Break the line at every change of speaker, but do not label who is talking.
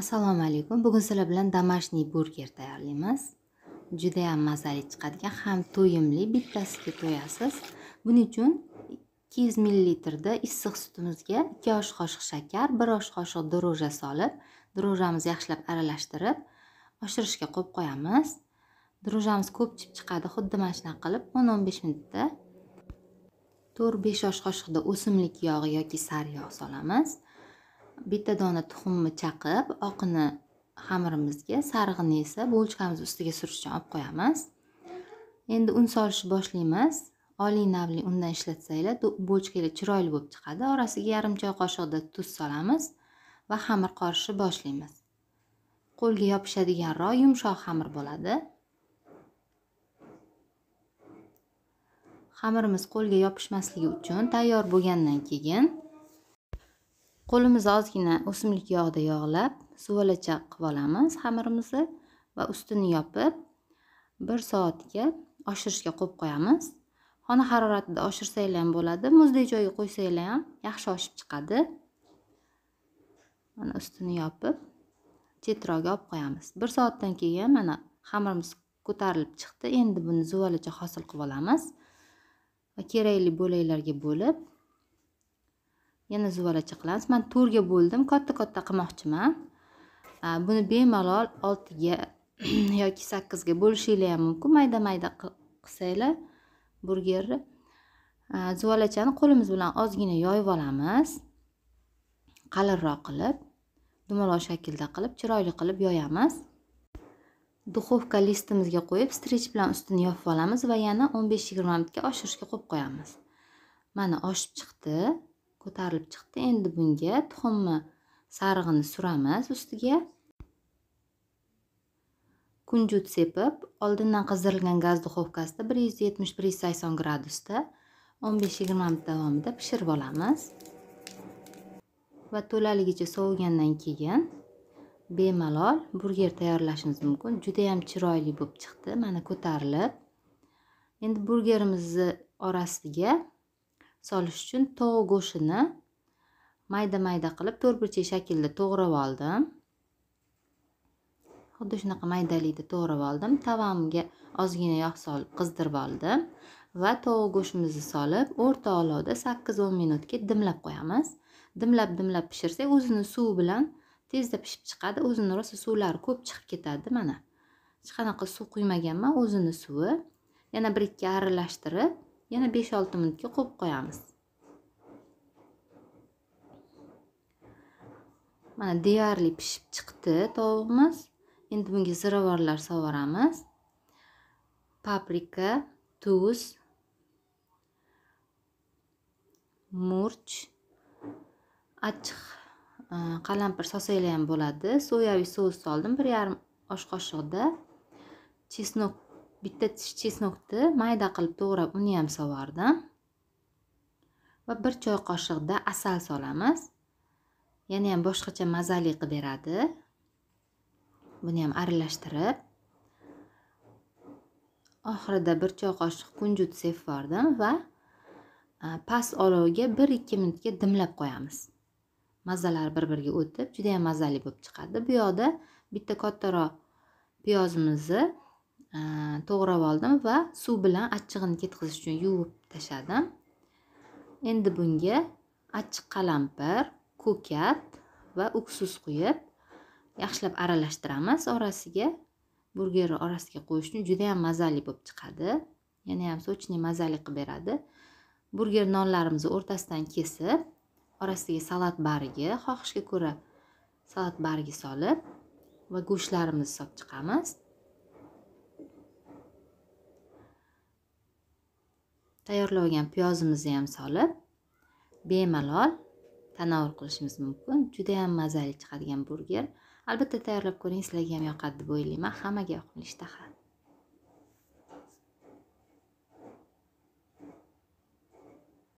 assalomu alaykum bugun sizlar bilan домашний burger tayyorlaymiz judayam mazali chiqadigan ham to'yimli bittasiga to'yasiz buning uchun 200 millilitrda issiq sutimizga 2 osh qoshiq shakar 1 osh qoshiq dro'ja solib dro'jamizni yaxshilab aralashtirib oshirishga qo'yib qo'yamiz dro'jamiz ko'pchib chiqadi xuddi mana shunaqa qilib 10-15 minutda 4-5 osh qoshiqda o'simlik yog'i yoki sariy yog' solamiz bitta dona tuxumni chaqib oqini xamirimizga sarig'ini esa bo'lchkamiz ustiga surish uchun olib qo'yamiz endi un solishni boshlaymiz oliy navli undan ishlatsanglar bo'lchkalar chiroyli bo'lib chiqadi orasiga yarim choy qoshiqda tuz solamiz va xamir qorishni boshlaymiz qo'lga yopishadiganroq yumshoq xamir bo'ladi xamirimiz qo'lga yopishmasligi uchun tayyor bo'lgandan keyin qo'limiz ozgina o'simlik yog'ida yog'lab suvalacha qilib olamiz xamirimizni va ustini yopib bir soatga oshirishga qo'yib qo'yamiz xona haroratida oshirsanglar ham bo'ladi muzdek joyga qo'ysanglar ham yaxshi oshib chiqadi mana ustini yopib chetroqga olib qo'yamiz bir soatdan keyin mana xamirimiz ko'tarilib chiqdi endi buni zuvalacha hosil qilib olamiz va kerakli bo'laklarga bo'lib yana zuvalacha qilamiz man to'rtga bo'ldim katta katta qilmoqchiman buni bemalol oltiga yoki sakkizga bo'lishinglar ham mumkin mayda mayda qilsanglar burgerni zuvalachani qo'limiz bilan ozgina yoyib olamiz qalinroq qilib dumaloq shaklda qilib chiroyli qilib yoyamiz duxovka listimizga qo'yib strech bilan ustini yopib olamiz va yana o'n besh yigirma minutga oshirishga qo'yib qo'yamiz mana oshib chiqdi ko'tarilib chiqdi endi bunga tuxumni sarig'ini suramiz ustiga kunjut sepib oldindan qizdirilgan gaz duxovkasida bir yuz yetmish bir yuz sakson gradusda o'n besh yigirma minut davomida pishirib olamiz va to'laligicha sovigandan keyin bemalol burger tayyorlashimiz mumkin judayam chiroyli bo'lib chiqdi mana ko'tarilib endi burgerimizni orasiga solish uchun tovuq go'shtini mayda mayda qilib to'rtburchak shaklda to'g'rab oldim xuddi shunaqa maydalikda to'g'rab oldim tavamga ozgina yog' solib qizdirib oldim va tovuq go'shtimizni solib o'rta olovda sakkiz o'n minutga dimlab qo'yamiz dimlab dimlab pishirsak o'zini suvi bilan tezda pishib chiqadi o'zini rosa suvlari ko'p chiqib ketadi mana hech qanaqa suv quymaganman o'zini suvi yana bir ikki aralashtirib yana 5-6 minutga qo'yib qo'yamiz mana deyarli pishib chiqdi tovuqimiz endi bunga ziravorlar savoramiz. paprika tuz murch achchiq e, qalampir soseli ham bo'ladi so'yaviy sous soldim 1.5 yarim osh qoshiqda chesnok bitta chesnokni mayda qilib to'g'rab uni ham sovardim va bir choy qoshiqda asal solamiz yana ham boshqacha mazali qilib beradi buni ham aralashtirib oxirida bir choy qoshiq kunjut sepib yubordim va e, past olovga bir ikki minutga dimlab qo'yamiz mazalar bir biriga o'tib juda yam mazali bo'lib chiqadi bu yoqda bitta kattaroq piyozimizni to'g'rab oldim va suv bilan achchig'ini ketkazish uchun yuvib tashladim endi bunga achchiq qalampir ko'kat va uksus quyib yaxshilab aralashtiramiz orasiga burger orasiga qo'yish uchun judayam mazali bo'lib chiqadi yana ham сочный mazali qilib beradi burger nonlarimizni o'rtasidan kesib orasiga salat bargi xohishga ko'ra salat bargi solib va go'shtlarimizni solib chiqamiz tayyorlagan piyozimizni ham solib bemalol tanovul qilishimiz mumkin juda yam mazali chiqadigan burger albatta tayyorlab ko'ring sizlarga ham yoqadi deb o'ylayman hammaga yoqimli ishtaha